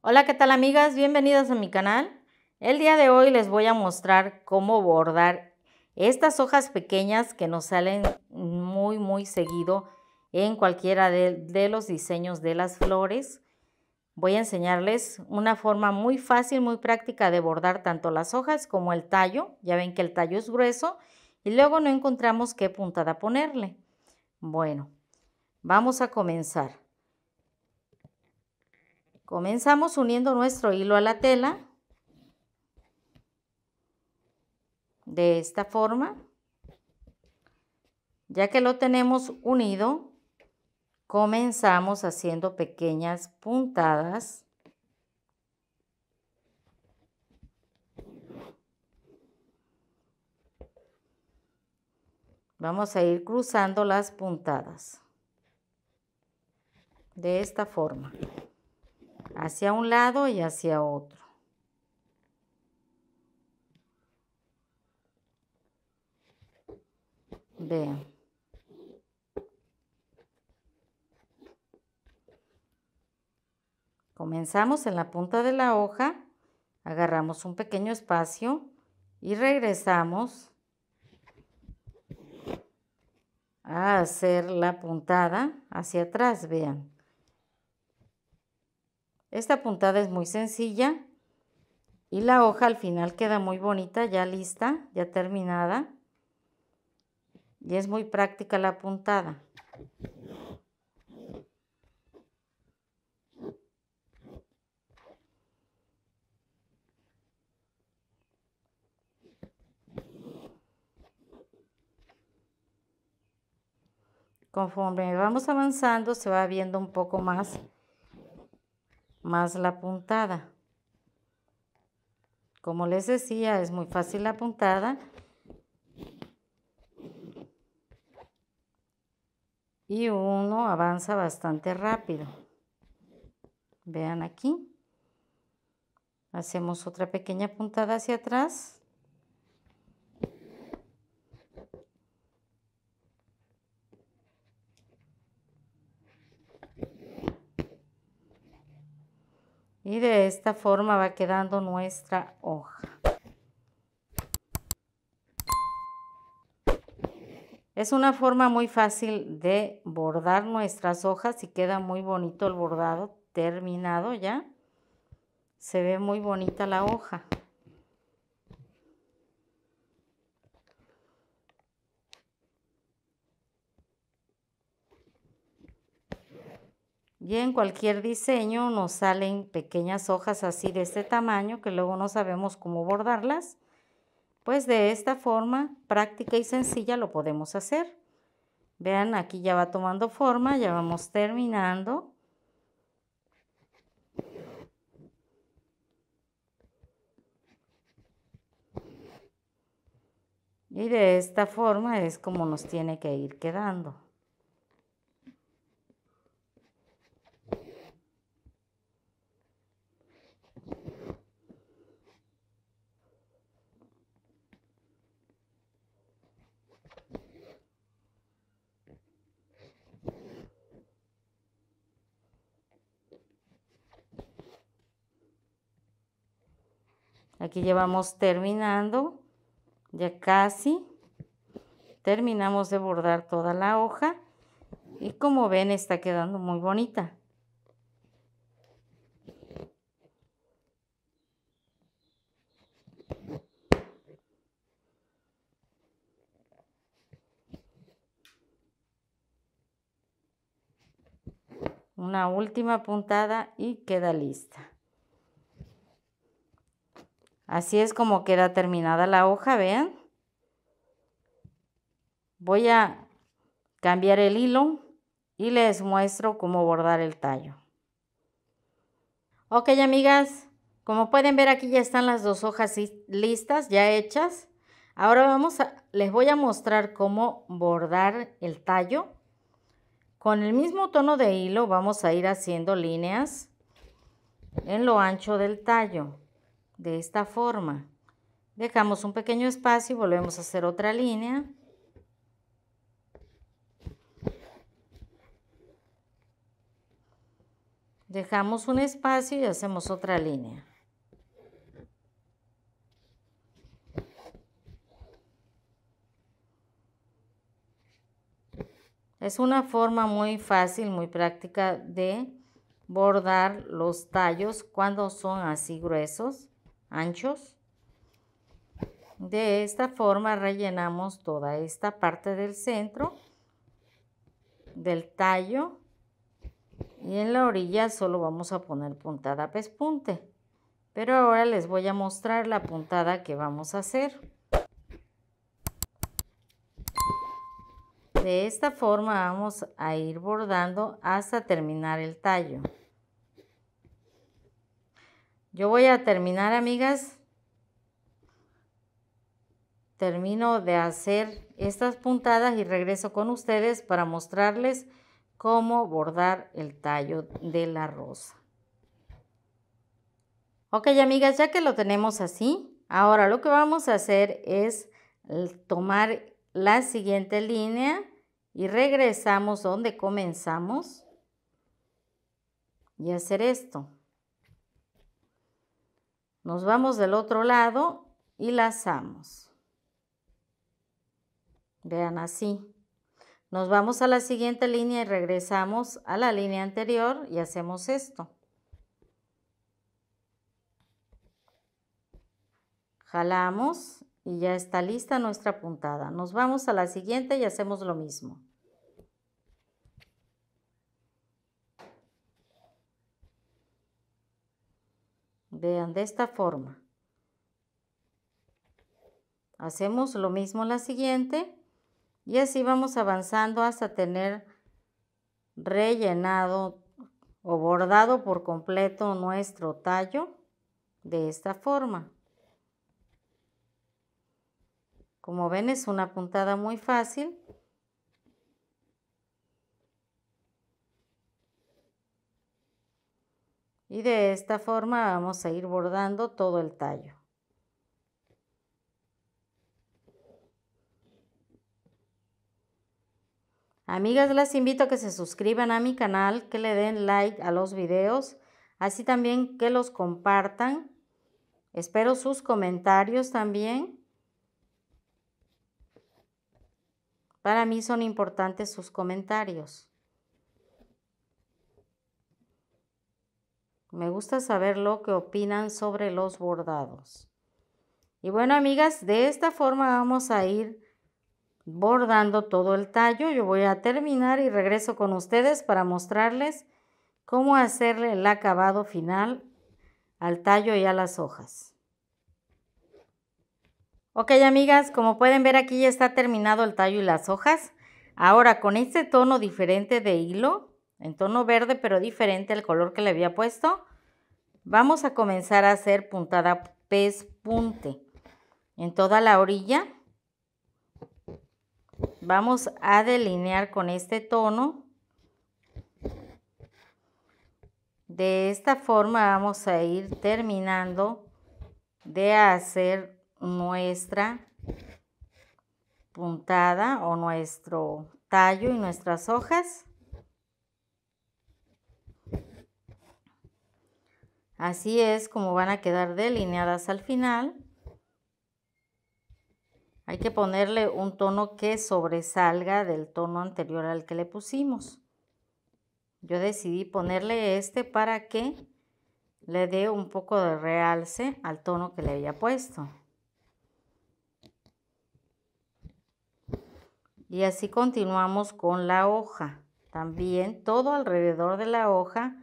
Hola, ¿qué tal amigas? Bienvenidas a mi canal. El día de hoy les voy a mostrar cómo bordar estas hojas pequeñas que nos salen muy muy seguido en cualquiera de, los diseños de las flores. Voy a enseñarles una forma muy fácil, muy práctica de bordar tanto las hojas como el tallo. Ya ven que el tallo es grueso y luego no encontramos qué puntada ponerle. Bueno, vamos a comenzar. Comenzamos uniendo nuestro hilo a la tela. De esta forma. Ya que lo tenemos unido, comenzamos haciendo pequeñas puntadas. Vamos a ir cruzando las puntadas de esta forma hacia un lado y hacia otro. Vean. Comenzamos en la punta de la hoja, agarramos un pequeño espacio y regresamos a hacer la puntada hacia atrás, vean. Esta puntada es muy sencilla y la hoja al final queda muy bonita, ya lista, ya terminada. Y es muy práctica la puntada. Conforme vamos avanzando se va viendo un poco más más la puntada. Como les decía, es muy fácil la puntada. Y uno avanza bastante rápido. Vean aquí. Hacemos otra pequeña puntada hacia atrás. y de esta forma va quedando nuestra hoja. Es una forma muy fácil de bordar nuestras hojas y queda muy bonito el bordado terminado ya. Se ve muy bonita la hoja. Y en cualquier diseño nos salen pequeñas hojas así de este tamaño que luego no sabemos cómo bordarlas. Pues de esta forma práctica y sencilla lo podemos hacer. Vean, aquí ya va tomando forma, ya vamos terminando. Y de esta forma es como nos tiene que ir quedando. Aquí llevamos terminando, ya casi terminamos de bordar toda la hoja y como ven está quedando muy bonita. Una última puntada y queda lista. Así es como queda terminada la hoja, vean. Voy a cambiar el hilo y les muestro cómo bordar el tallo. Ok, amigas, como pueden ver aquí ya están las dos hojas listas, ya hechas. Ahora vamos a, les voy a mostrar cómo bordar el tallo. Con el mismo tono de hilo vamos a ir haciendo líneas en lo ancho del tallo de esta forma. Dejamos un pequeño espacio y volvemos a hacer otra línea. Dejamos un espacio y hacemos otra línea. Es una forma muy fácil, muy práctica de bordar los tallos cuando son así gruesos anchos. De esta forma rellenamos toda esta parte del centro del tallo y en la orilla solo vamos a poner puntada pespunte. Pero ahora les voy a mostrar la puntada que vamos a hacer. De esta forma vamos a ir bordando hasta terminar el tallo. Yo voy a terminar, amigas. Termino de hacer estas puntadas y regreso con ustedes para mostrarles cómo bordar el tallo de la rosa. Ok, amigas, ya que lo tenemos así, ahora lo que vamos a hacer es tomar la siguiente línea y regresamos donde comenzamos y hacer esto. Nos vamos del otro lado y lazamos. Vean así. Nos vamos a la siguiente línea y regresamos a la línea anterior y hacemos esto. Jalamos y ya está lista nuestra puntada. Nos vamos a la siguiente y hacemos lo mismo. Vean, de esta forma. Hacemos lo mismo la siguiente y así vamos avanzando hasta tener rellenado o bordado por completo nuestro tallo de esta forma. Como ven es una puntada muy fácil y de esta forma vamos a ir bordando todo el tallo. Amigas, las invito a que se suscriban a mi canal, que le den like a los videos, así también que los compartan. Espero sus comentarios también. Para mí son importantes sus comentarios. Me gusta saber lo que opinan sobre los bordados. Y bueno, amigas, de esta forma vamos a ir bordando todo el tallo. Yo voy a terminar y regreso con ustedes para mostrarles cómo hacerle el acabado final al tallo y a las hojas. Ok, amigas, como pueden ver aquí ya está terminado el tallo y las hojas. Ahora, con este tono diferente de hilo, en tono verde pero diferente al color que le había puesto, Vamos a comenzar a hacer puntada pez punte en toda la orilla. Vamos a delinear con este tono. De esta forma vamos a ir terminando de hacer nuestra puntada o nuestro tallo y nuestras hojas. Así es como van a quedar delineadas al final. Hay que ponerle un tono que sobresalga del tono anterior al que le pusimos. Yo decidí ponerle este para que le dé un poco de realce al tono que le había puesto. Y así continuamos con la hoja. También todo alrededor de la hoja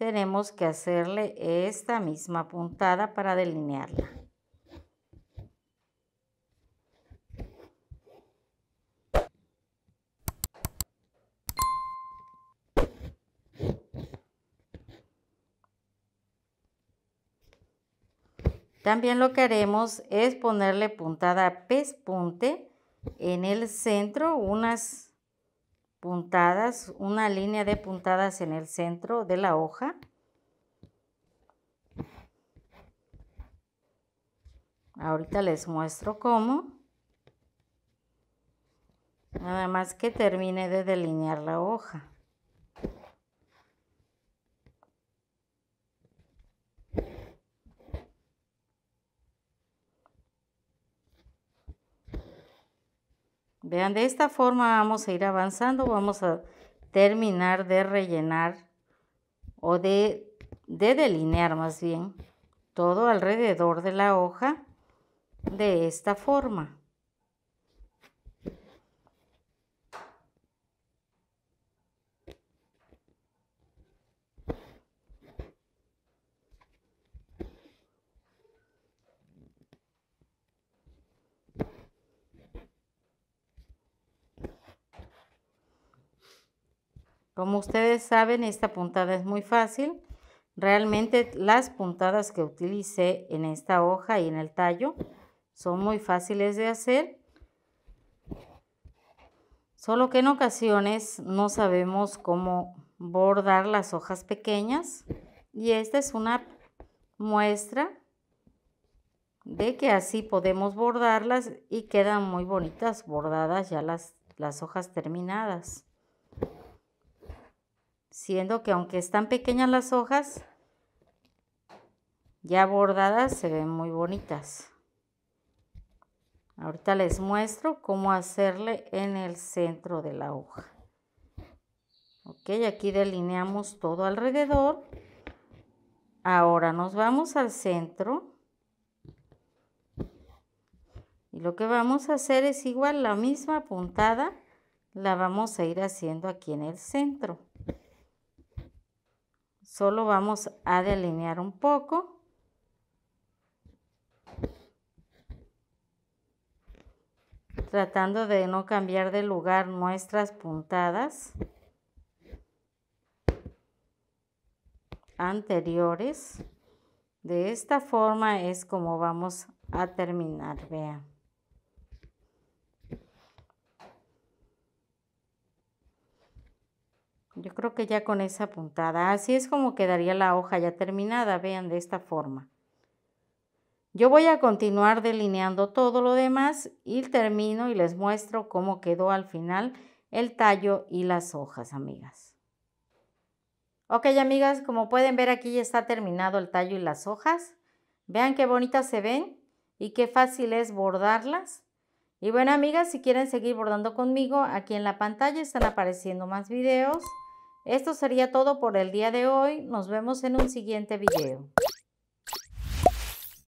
tenemos que hacerle esta misma puntada para delinearla. También lo que haremos es ponerle puntada pespunte en el centro unas puntadas, una línea de puntadas en el centro de la hoja. Ahorita les muestro cómo. Nada más que termine de delinear la hoja. Vean, de esta forma vamos a ir avanzando, vamos a terminar de rellenar o de, de delinear más bien todo alrededor de la hoja de esta forma. Como ustedes saben, esta puntada es muy fácil. Realmente las puntadas que utilicé en esta hoja y en el tallo son muy fáciles de hacer. Solo que en ocasiones no sabemos cómo bordar las hojas pequeñas y esta es una muestra de que así podemos bordarlas y quedan muy bonitas bordadas ya las, las hojas terminadas siendo que aunque están pequeñas las hojas, ya bordadas se ven muy bonitas. Ahorita les muestro cómo hacerle en el centro de la hoja. Ok, aquí delineamos todo alrededor. Ahora nos vamos al centro. Y lo que vamos a hacer es igual la misma puntada, la vamos a ir haciendo aquí en el centro solo vamos a delinear un poco tratando de no cambiar de lugar nuestras puntadas anteriores de esta forma es como vamos a terminar vean Yo creo que ya con esa puntada, así es como quedaría la hoja ya terminada, vean de esta forma. Yo voy a continuar delineando todo lo demás y termino y les muestro cómo quedó al final el tallo y las hojas, amigas. Ok, amigas, como pueden ver aquí ya está terminado el tallo y las hojas. Vean qué bonitas se ven y qué fácil es bordarlas. Y bueno, amigas, si quieren seguir bordando conmigo, aquí en la pantalla están apareciendo más videos. Esto sería todo por el día de hoy. Nos vemos en un siguiente video.